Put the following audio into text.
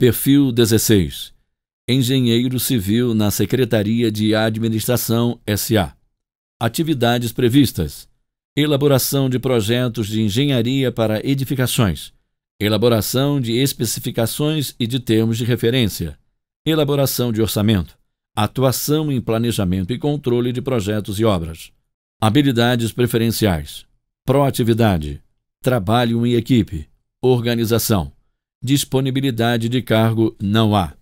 Perfil 16 Engenheiro Civil na Secretaria de Administração SA. Atividades previstas: Elaboração de projetos de engenharia para edificações, elaboração de especificações e de termos de referência, elaboração de orçamento, atuação em planejamento e controle de projetos e obras. Habilidades preferenciais: proatividade, trabalho em equipe, organização disponibilidade de cargo não há.